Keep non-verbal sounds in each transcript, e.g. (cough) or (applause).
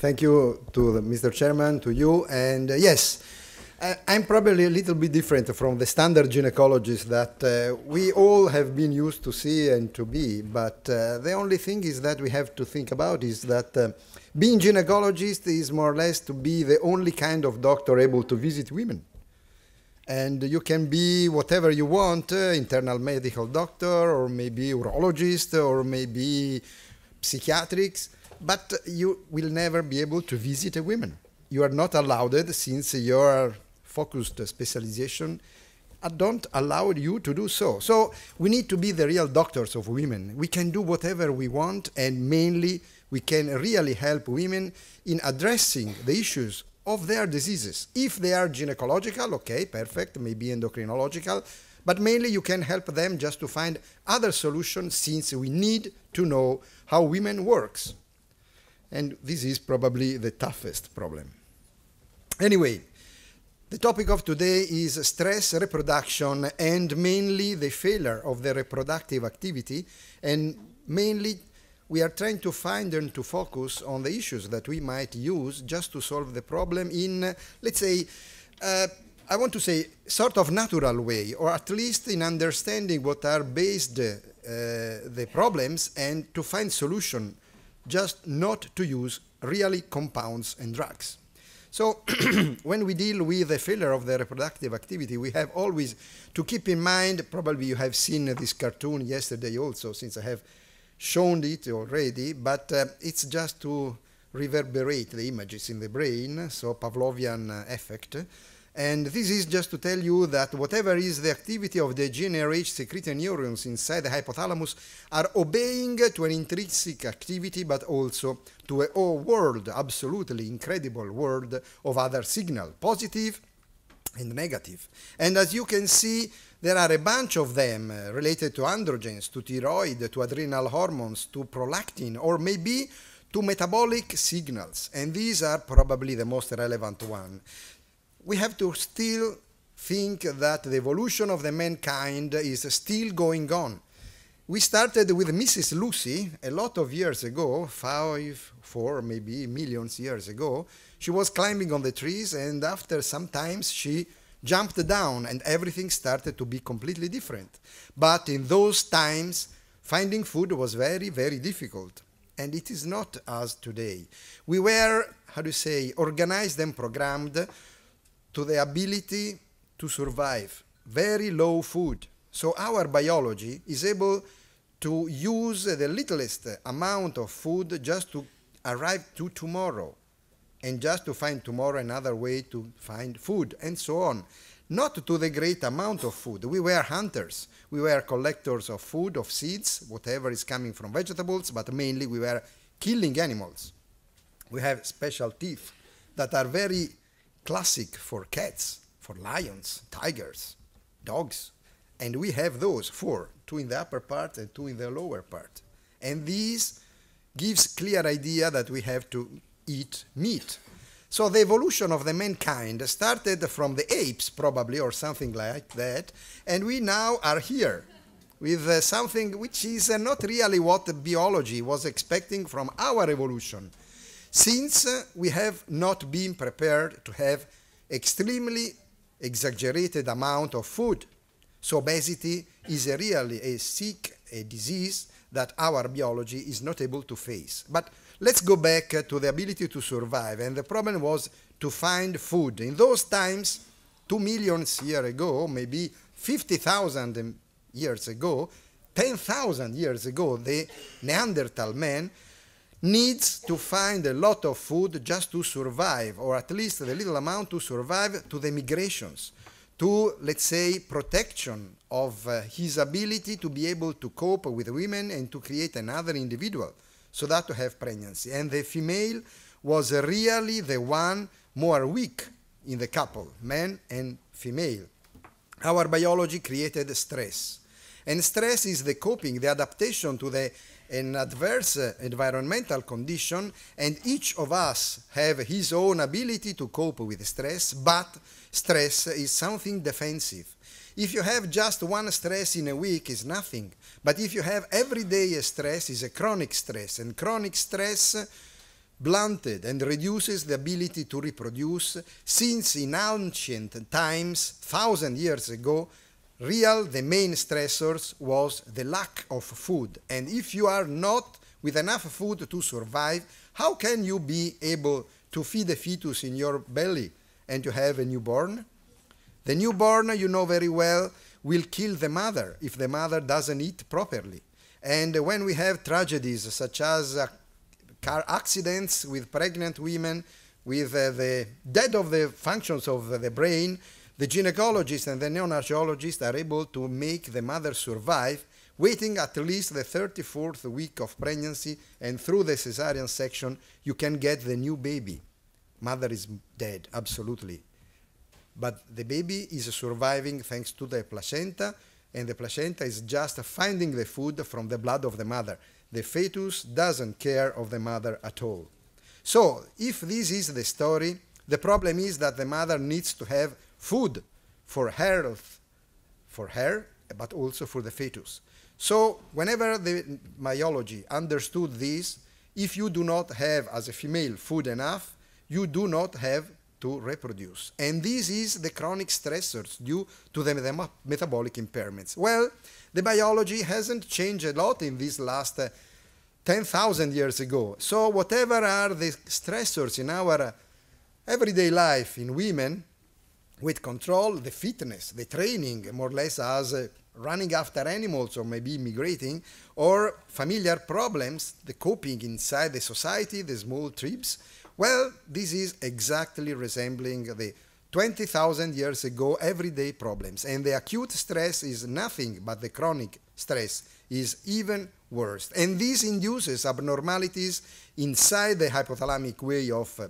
Thank you to the, Mr. Chairman, to you, and uh, yes, I, I'm probably a little bit different from the standard gynecologist that uh, we all have been used to see and to be, but uh, the only thing is that we have to think about is that uh, being gynecologist is more or less to be the only kind of doctor able to visit women and you can be whatever you want uh, internal medical doctor or maybe urologist or maybe psychiatrics but you will never be able to visit a woman. You are not allowed since your focused specialization uh, don't allow you to do so. So we need to be the real doctors of women. We can do whatever we want, and mainly we can really help women in addressing the issues of their diseases. If they are gynecological, okay, perfect, maybe endocrinological, but mainly you can help them just to find other solutions since we need to know how women works. And this is probably the toughest problem. Anyway, the topic of today is stress reproduction and mainly the failure of the reproductive activity. And mainly, we are trying to find and to focus on the issues that we might use just to solve the problem in, let's say, uh, I want to say, sort of natural way, or at least in understanding what are based uh, the problems and to find solution just not to use really compounds and drugs. So (clears throat) when we deal with the failure of the reproductive activity, we have always to keep in mind, probably you have seen this cartoon yesterday also, since I have shown it already, but uh, it's just to reverberate the images in the brain, so Pavlovian effect. And this is just to tell you that whatever is the activity of the GnRH secreted neurons inside the hypothalamus are obeying to an intrinsic activity but also to a whole world, absolutely incredible world of other signal, positive and negative. And as you can see, there are a bunch of them uh, related to androgens, to thyroid, to adrenal hormones, to prolactin, or maybe to metabolic signals. And these are probably the most relevant one we have to still think that the evolution of the mankind is still going on. We started with Mrs. Lucy a lot of years ago, five, four, maybe millions years ago. She was climbing on the trees, and after some times she jumped down, and everything started to be completely different. But in those times, finding food was very, very difficult. And it is not as today. We were, how do you say, organized and programmed to the ability to survive. Very low food. So our biology is able to use the littlest amount of food just to arrive to tomorrow and just to find tomorrow another way to find food and so on. Not to the great amount of food. We were hunters. We were collectors of food, of seeds, whatever is coming from vegetables, but mainly we were killing animals. We have special teeth that are very classic for cats, for lions, tigers, dogs. And we have those four, two in the upper part and two in the lower part. And these gives clear idea that we have to eat meat. So the evolution of the mankind started from the apes probably or something like that, and we now are here with uh, something which is uh, not really what biology was expecting from our evolution since uh, we have not been prepared to have extremely exaggerated amount of food. So obesity is a really a sick a disease that our biology is not able to face. But let's go back uh, to the ability to survive. And the problem was to find food. In those times, two millions years ago, maybe 50,000 years ago, 10,000 years ago, the Neanderthal man needs to find a lot of food just to survive, or at least a little amount to survive to the migrations, to, let's say, protection of uh, his ability to be able to cope with women and to create another individual, so that to have pregnancy. And the female was really the one more weak in the couple, man and female. Our biology created stress. And stress is the coping, the adaptation to the an adverse environmental condition and each of us have his own ability to cope with stress, but stress is something defensive. If you have just one stress in a week is nothing, but if you have every day a stress is a chronic stress and chronic stress blunted and reduces the ability to reproduce since in ancient times, thousand years ago, real the main stressors was the lack of food and if you are not with enough food to survive how can you be able to feed a fetus in your belly and to have a newborn the newborn you know very well will kill the mother if the mother doesn't eat properly and when we have tragedies such as uh, car accidents with pregnant women with uh, the death of the functions of the brain the gynecologist and the neonatologist are able to make the mother survive, waiting at least the 34th week of pregnancy, and through the cesarean section, you can get the new baby. Mother is dead, absolutely. But the baby is surviving thanks to the placenta, and the placenta is just finding the food from the blood of the mother. The fetus doesn't care of the mother at all. So, if this is the story, the problem is that the mother needs to have food for health for her, but also for the fetus. So whenever the myology understood this, if you do not have as a female food enough, you do not have to reproduce. And this is the chronic stressors due to the metabolic impairments. Well, the biology hasn't changed a lot in these last uh, 10,000 years ago. So whatever are the stressors in our uh, everyday life in women, with control the fitness, the training, more or less as uh, running after animals or maybe migrating, or familiar problems, the coping inside the society, the small tribes. Well, this is exactly resembling the 20,000 years ago everyday problems, and the acute stress is nothing but the chronic stress is even worse. And this induces abnormalities inside the hypothalamic way of uh,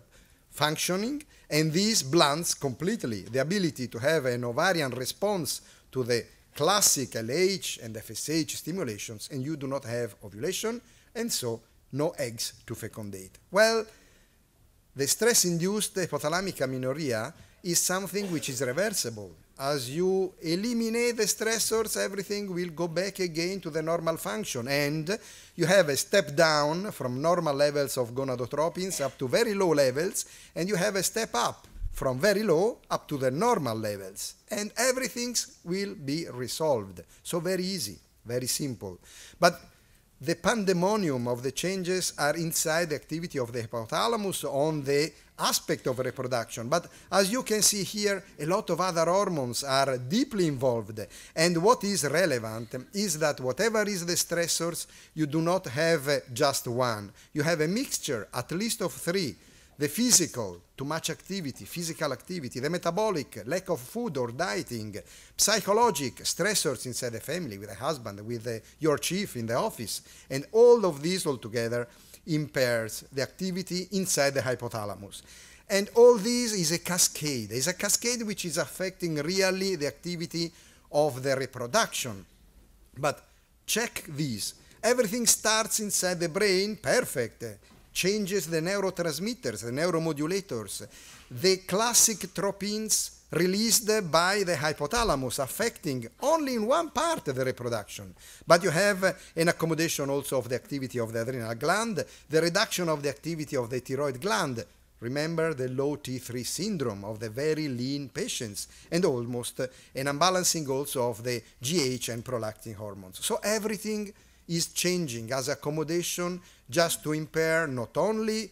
functioning, and this blunts completely the ability to have an ovarian response to the classic LH and FSH stimulations, and you do not have ovulation, and so no eggs to fecundate. Well, the stress-induced hypothalamic amenorrhea is something which is reversible as you eliminate the stressors, everything will go back again to the normal function. And you have a step down from normal levels of gonadotropins up to very low levels, and you have a step up from very low up to the normal levels. And everything will be resolved. So very easy, very simple. But the pandemonium of the changes are inside the activity of the hypothalamus on the aspect of reproduction. But as you can see here, a lot of other hormones are deeply involved. And what is relevant is that whatever is the stressors, you do not have just one. You have a mixture, at least of three the physical, too much activity, physical activity, the metabolic, lack of food or dieting, psychological stressors inside the family, with a husband, with the, your chief in the office, and all of these altogether impairs the activity inside the hypothalamus. And all this is a cascade, is a cascade which is affecting really the activity of the reproduction. But check this. Everything starts inside the brain, perfect changes the neurotransmitters, the neuromodulators, the classic tropins released by the hypothalamus, affecting only in one part the reproduction. But you have uh, an accommodation also of the activity of the adrenal gland, the reduction of the activity of the thyroid gland. Remember the low T3 syndrome of the very lean patients, and almost uh, an unbalancing also of the GH and prolactin hormones. So everything is changing as accommodation just to impair not only,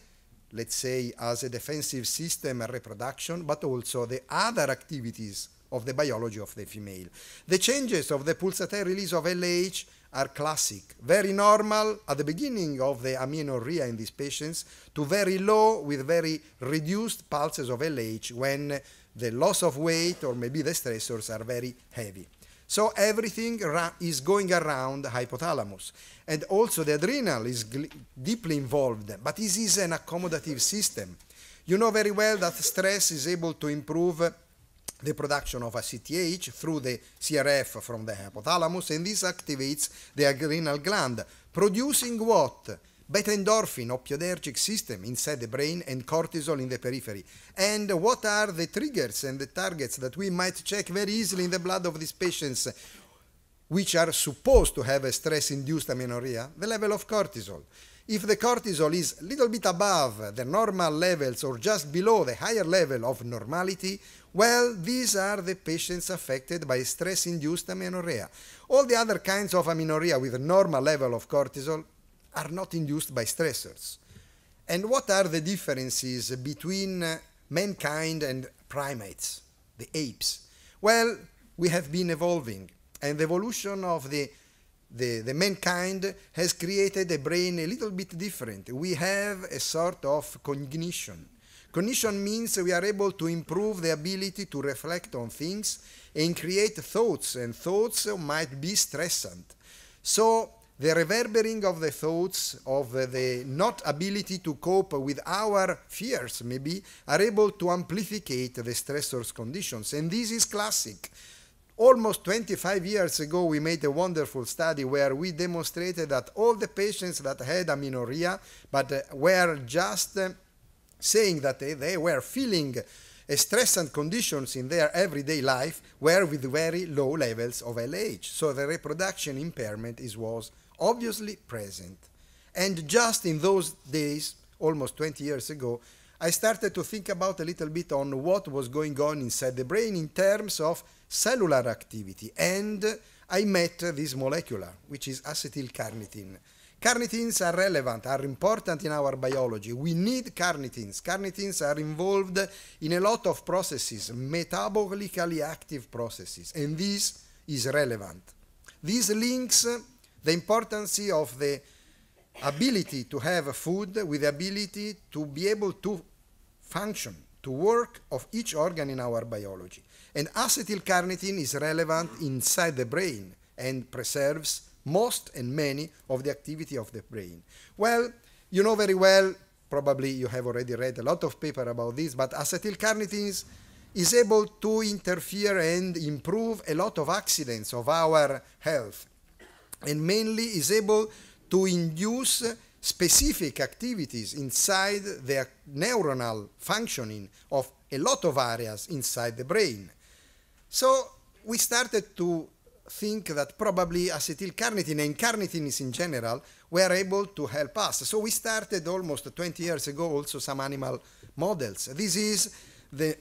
let's say, as a defensive system and reproduction, but also the other activities of the biology of the female. The changes of the pulsatile release of LH are classic, very normal at the beginning of the amenorrhea in these patients to very low with very reduced pulses of LH when the loss of weight or maybe the stressors are very heavy. So everything is going around hypothalamus. And also the adrenal is deeply involved, but this is an accommodative system. You know very well that stress is able to improve the production of ACTH through the CRF from the hypothalamus, and this activates the adrenal gland, producing what? beta endorphin, opioidergic system inside the brain, and cortisol in the periphery. And what are the triggers and the targets that we might check very easily in the blood of these patients, which are supposed to have a stress induced amenorrhea? The level of cortisol. If the cortisol is a little bit above the normal levels or just below the higher level of normality, well, these are the patients affected by stress induced amenorrhea. All the other kinds of amenorrhea with a normal level of cortisol are not induced by stressors. And what are the differences between mankind and primates, the apes? Well, we have been evolving, and the evolution of the, the, the mankind has created a brain a little bit different. We have a sort of cognition. Cognition means we are able to improve the ability to reflect on things and create thoughts, and thoughts might be stressant. So the reverberating of the thoughts of the not ability to cope with our fears, maybe, are able to amplify the stressors conditions. And this is classic. Almost 25 years ago, we made a wonderful study where we demonstrated that all the patients that had amenorrhea but uh, were just uh, saying that they, they were feeling uh, stress and conditions in their everyday life were with very low levels of LH. So the reproduction impairment is, was obviously present. And just in those days, almost 20 years ago, I started to think about a little bit on what was going on inside the brain in terms of cellular activity. And I met this molecular, which is acetylcarnitine. Carnitines are relevant, are important in our biology. We need carnitines. Carnitines are involved in a lot of processes, metabolically active processes, and this is relevant. These links the importance of the ability to have food with the ability to be able to function, to work of each organ in our biology. And acetylcarnitine is relevant inside the brain and preserves most and many of the activity of the brain. Well, you know very well, probably you have already read a lot of paper about this, but acetylcarnitine is, is able to interfere and improve a lot of accidents of our health and mainly is able to induce specific activities inside the neuronal functioning of a lot of areas inside the brain. So we started to think that probably acetyl-carnitine and carnitines in general were able to help us. So we started almost 20 years ago also some animal models. This is the,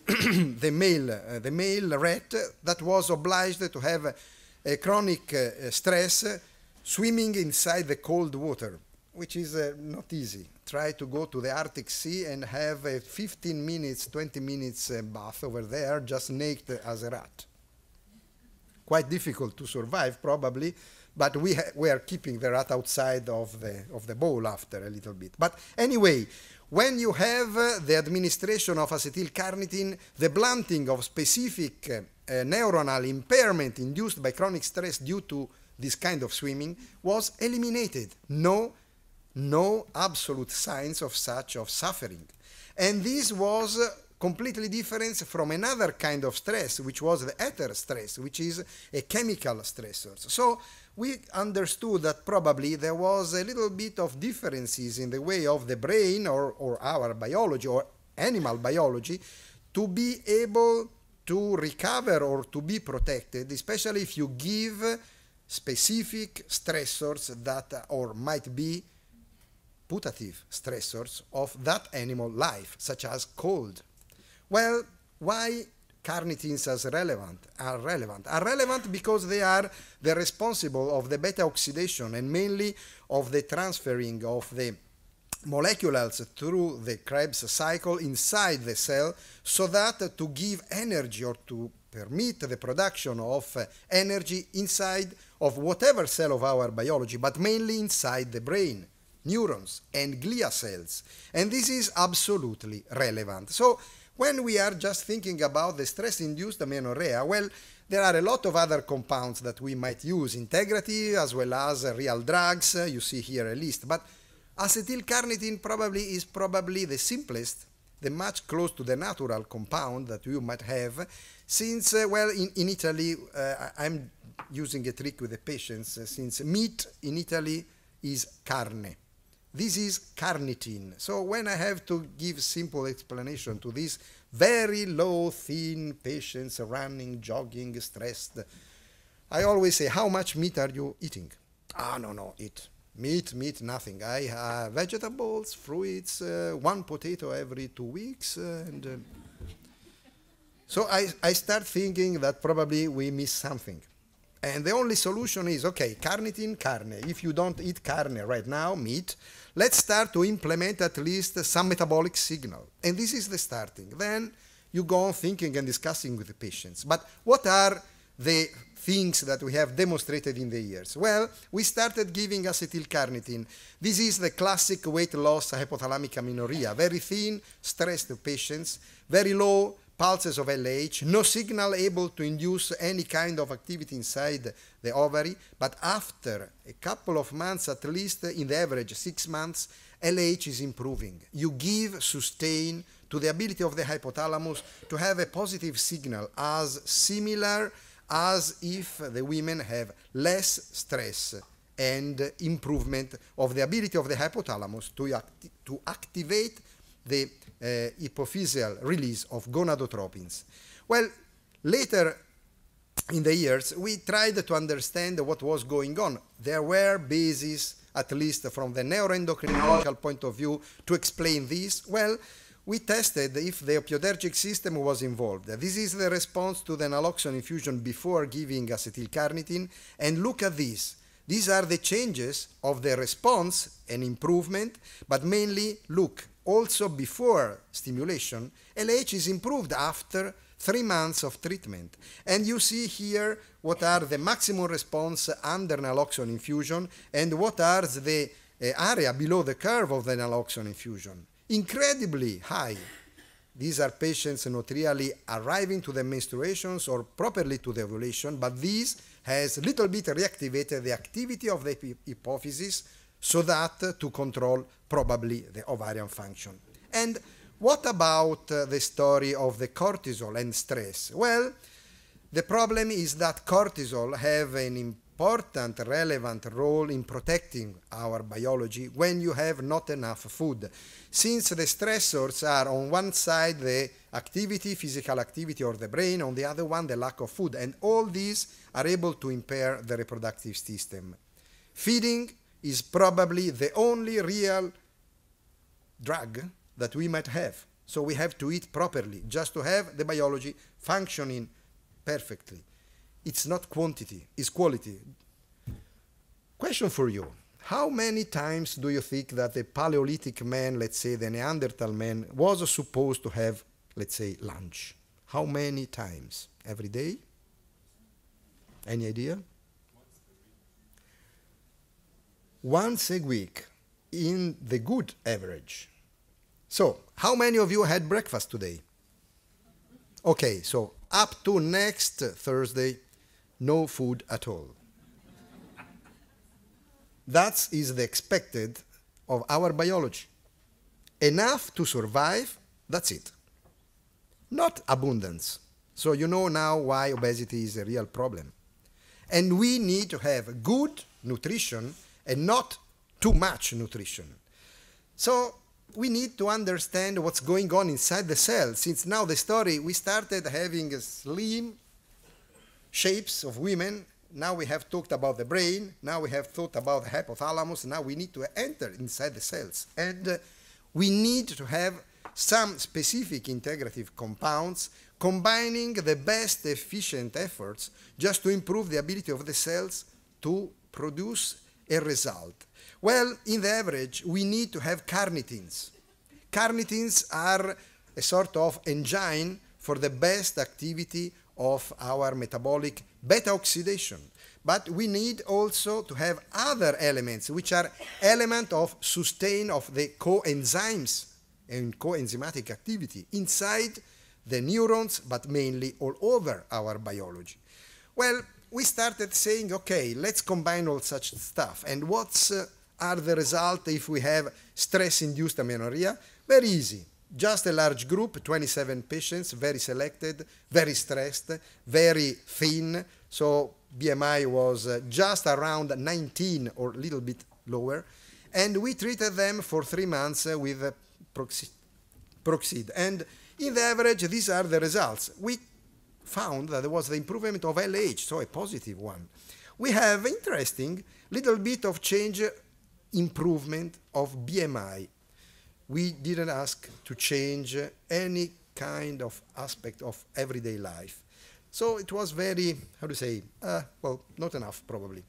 (clears throat) the, male, uh, the male rat that was obliged to have a chronic uh, stress swimming inside the cold water, which is uh, not easy. Try to go to the Arctic Sea and have a 15 minutes, 20 minutes uh, bath over there, just naked as a rat. Quite difficult to survive, probably, but we, we are keeping the rat outside of the, of the bowl after a little bit. But anyway, when you have uh, the administration of acetyl carnitine, the blunting of specific uh, neuronal impairment induced by chronic stress due to this kind of swimming was eliminated. No, no absolute signs of such of suffering. And this was uh, completely different from another kind of stress, which was the ether stress, which is a chemical stressor. So we understood that probably there was a little bit of differences in the way of the brain or, or our biology or animal biology to be able to recover or to be protected, especially if you give specific stressors that or might be putative stressors of that animal life, such as cold. Well, why carnitines as relevant are relevant are relevant because they are the responsible of the beta oxidation and mainly of the transferring of the molecules through the Krebs cycle inside the cell so that to give energy or to permit the production of energy inside of whatever cell of our biology, but mainly inside the brain, neurons and glia cells. And this is absolutely relevant. So when we are just thinking about the stress-induced amenorrhea, well, there are a lot of other compounds that we might use, integrity as well as real drugs. You see here a list, but Acetyl carnitine probably is probably the simplest, the much close to the natural compound that you might have, since, uh, well, in, in Italy, uh, I'm using a trick with the patients, uh, since meat in Italy is carne. This is carnitine. So when I have to give simple explanation to these very low, thin patients running, jogging, stressed, I always say, how much meat are you eating? Ah, no, no, eat meat, meat, nothing. I have vegetables, fruits, uh, one potato every two weeks, uh, and uh, so I, I start thinking that probably we miss something. And the only solution is okay, carnitine, carne. If you don't eat carne right now, meat, let's start to implement at least some metabolic signal. And this is the starting. Then you go on thinking and discussing with the patients. But what are the things that we have demonstrated in the years? Well, we started giving acetylcarnitine. This is the classic weight loss hypothalamic amenorrhea, very thin, stressed patients, very low pulses of LH, no signal able to induce any kind of activity inside the ovary, but after a couple of months, at least in the average six months, LH is improving. You give sustain to the ability of the hypothalamus to have a positive signal as similar as if the women have less stress and improvement of the ability of the hypothalamus to, acti to activate the uh, hypophyseal release of gonadotropins. Well, later in the years, we tried to understand what was going on. There were bases, at least from the neuroendocrinological point of view, to explain this. Well, we tested if the opioidergic system was involved. This is the response to the naloxone infusion before giving acetylcarnitine. And look at this. These are the changes of the response and improvement, but mainly, look, also before stimulation, LH is improved after three months of treatment. And you see here what are the maximum response under naloxone infusion and what are the uh, area below the curve of the naloxone infusion incredibly high. These are patients not really arriving to the menstruations or properly to the ovulation, but this has little bit reactivated the activity of the hypophysis so that to control probably the ovarian function. And what about uh, the story of the cortisol and stress? Well, the problem is that cortisol have an important, relevant role in protecting our biology when you have not enough food. Since the stressors are on one side the activity, physical activity or the brain, on the other one the lack of food, and all these are able to impair the reproductive system. Feeding is probably the only real drug that we might have. So we have to eat properly just to have the biology functioning perfectly it's not quantity, it's quality. Question for you. How many times do you think that the Paleolithic man, let's say the Neanderthal man, was supposed to have, let's say, lunch? How many times? Every day? Any idea? Once a week in the good average. So, how many of you had breakfast today? Okay, so up to next Thursday no food at all. that is the expected of our biology. Enough to survive, that's it. Not abundance. So you know now why obesity is a real problem. And we need to have good nutrition and not too much nutrition. So we need to understand what's going on inside the cell. Since now the story, we started having slim shapes of women. Now we have talked about the brain. Now we have thought about the hypothalamus. Now we need to enter inside the cells. And uh, we need to have some specific integrative compounds combining the best efficient efforts just to improve the ability of the cells to produce a result. Well, in the average, we need to have carnitines. Carnitines are a sort of engine for the best activity of our metabolic beta oxidation. But we need also to have other elements, which are element of sustain of the coenzymes and coenzymatic activity inside the neurons, but mainly all over our biology. Well, we started saying, okay, let's combine all such stuff. And what uh, are the results if we have stress-induced amenorrhea? Very easy just a large group, 27 patients, very selected, very stressed, very thin. So BMI was uh, just around 19 or a little bit lower. And we treated them for three months uh, with uh, Proxid. And in the average, these are the results. We found that there was the improvement of LH, so a positive one. We have interesting little bit of change uh, improvement of BMI we didn't ask to change any kind of aspect of everyday life. So it was very, how to say, uh, well, not enough probably.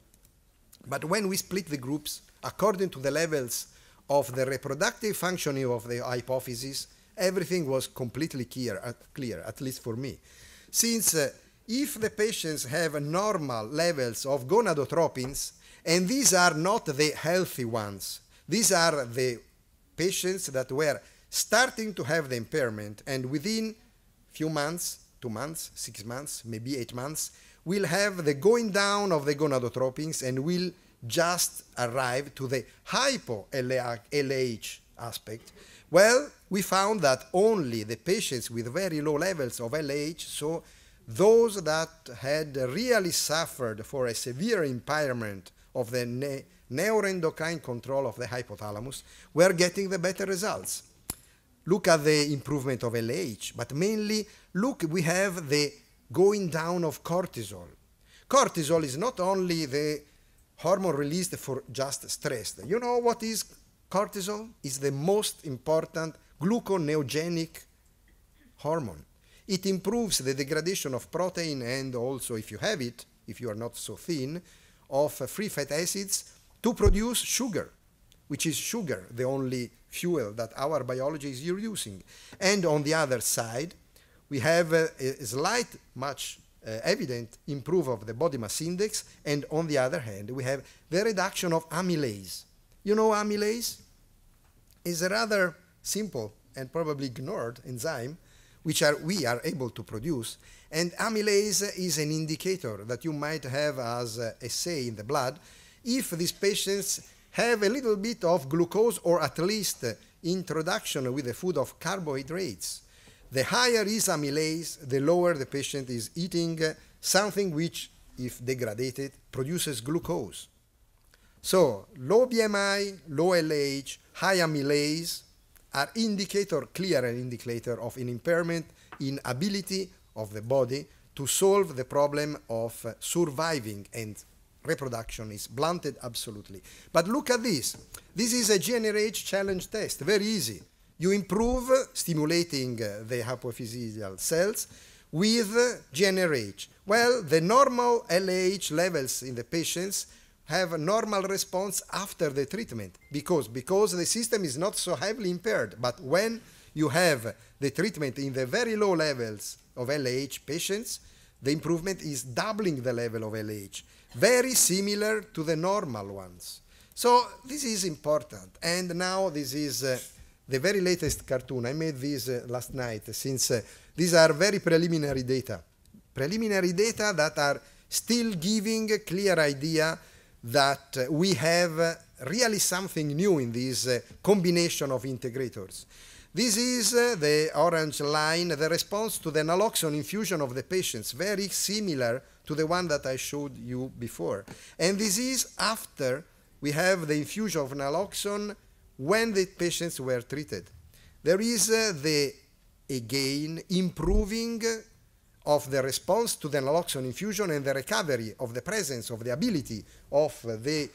But when we split the groups according to the levels of the reproductive functioning of the hypothesis, everything was completely clear, uh, clear at least for me. Since uh, if the patients have normal levels of gonadotropins, and these are not the healthy ones, these are the patients that were starting to have the impairment and within few months, two months, six months, maybe eight months, will have the going down of the gonadotropins and will just arrive to the hypo-LH aspect. Well, we found that only the patients with very low levels of LH, so those that had really suffered for a severe impairment of the neuroendocrine control of the hypothalamus, we're getting the better results. Look at the improvement of LH, but mainly look, we have the going down of cortisol. Cortisol is not only the hormone released for just stress. You know what is cortisol? It's the most important gluconeogenic hormone. It improves the degradation of protein and also, if you have it, if you are not so thin, of free fat acids to produce sugar, which is sugar, the only fuel that our biology is using. And on the other side, we have a, uh, a slight, much uh, evident improve of the body mass index, and on the other hand, we have the reduction of amylase. You know amylase is a rather simple and probably ignored enzyme, which are, we are able to produce, and amylase is an indicator that you might have as a, a say in the blood, if these patients have a little bit of glucose or at least introduction with a food of carbohydrates. The higher is amylase, the lower the patient is eating something which, if degraded, produces glucose. So low BMI, low LH, high amylase are indicator, clear indicator of an impairment in ability of the body to solve the problem of surviving and reproduction is blunted absolutely. But look at this. This is a GNRH challenge test, very easy. You improve stimulating uh, the hypophysial cells with GNRH. Well, the normal LH levels in the patients have a normal response after the treatment because because the system is not so heavily impaired but when you have the treatment in the very low levels of LH patients the improvement is doubling the level of LH very similar to the normal ones. So this is important. And now this is uh, the very latest cartoon. I made this uh, last night since uh, these are very preliminary data. Preliminary data that are still giving a clear idea that uh, we have uh, really something new in this uh, combination of integrators. This is the orange line, the response to the naloxone infusion of the patients, very similar to the one that I showed you before. And this is after we have the infusion of naloxone when the patients were treated. There is uh, the, again, improving of the response to the naloxone infusion and the recovery of the presence of the ability of the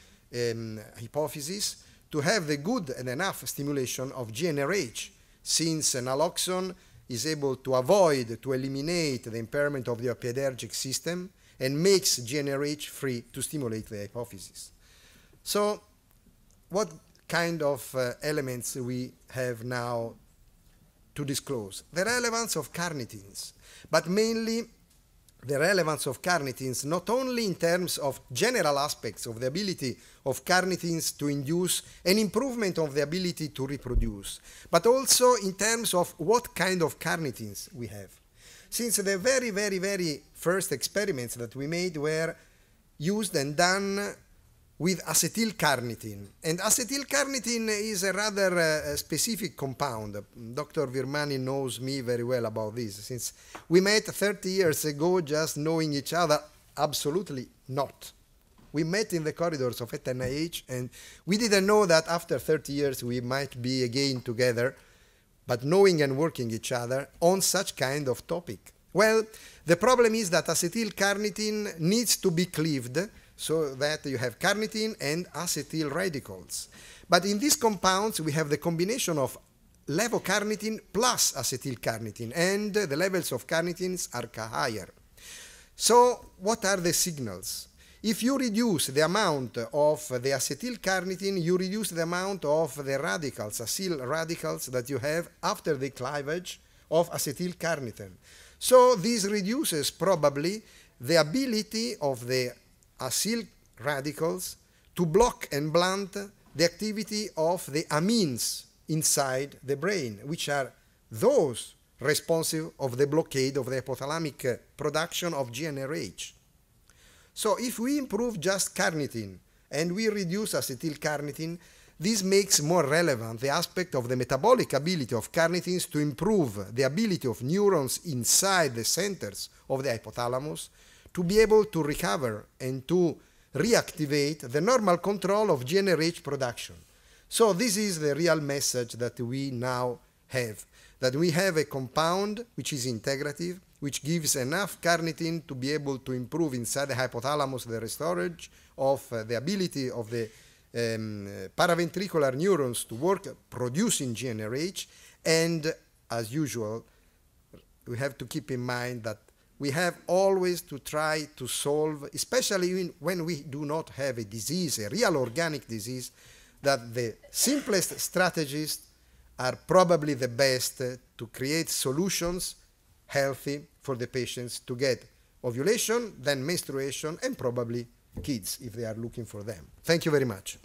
um, hypothesis to have the good and enough stimulation of GNRH, since naloxone is able to avoid, to eliminate the impairment of the opioidergic system, and makes GnRH free to stimulate the hypothesis. So what kind of uh, elements we have now to disclose? The relevance of carnitines, but mainly the relevance of carnitines not only in terms of general aspects of the ability of carnitines to induce an improvement of the ability to reproduce, but also in terms of what kind of carnitines we have since the very, very, very first experiments that we made were used and done with acetyl carnitine, And acetyl carnitine is a rather uh, specific compound. Dr. Virmani knows me very well about this, since we met 30 years ago just knowing each other. Absolutely not. We met in the corridors of at NIH, and we didn't know that after 30 years we might be again together but knowing and working each other on such kind of topic? Well, the problem is that acetyl-carnitine needs to be cleaved so that you have carnitine and acetyl radicals. But in these compounds, we have the combination of levocarnitine plus acetyl carnitine, and the levels of carnitines are higher. So, what are the signals? If you reduce the amount of the acetylcarnitine, you reduce the amount of the radicals, acyl radicals that you have after the cleavage of acetylcarnitine. So this reduces probably the ability of the acyl radicals to block and blunt the activity of the amines inside the brain, which are those responsive of the blockade of the hypothalamic production of GnRH. So if we improve just carnitine and we reduce acetyl carnitine, this makes more relevant the aspect of the metabolic ability of carnitines to improve the ability of neurons inside the centers of the hypothalamus to be able to recover and to reactivate the normal control of GnRH production. So this is the real message that we now have, that we have a compound which is integrative, which gives enough carnitine to be able to improve inside the hypothalamus the storage of uh, the ability of the um, uh, paraventricular neurons to work, producing GnRH. And as usual, we have to keep in mind that we have always to try to solve, especially when we do not have a disease, a real organic disease, that the simplest strategies are probably the best to create solutions healthy for the patients to get ovulation, then menstruation, and probably kids if they are looking for them. Thank you very much.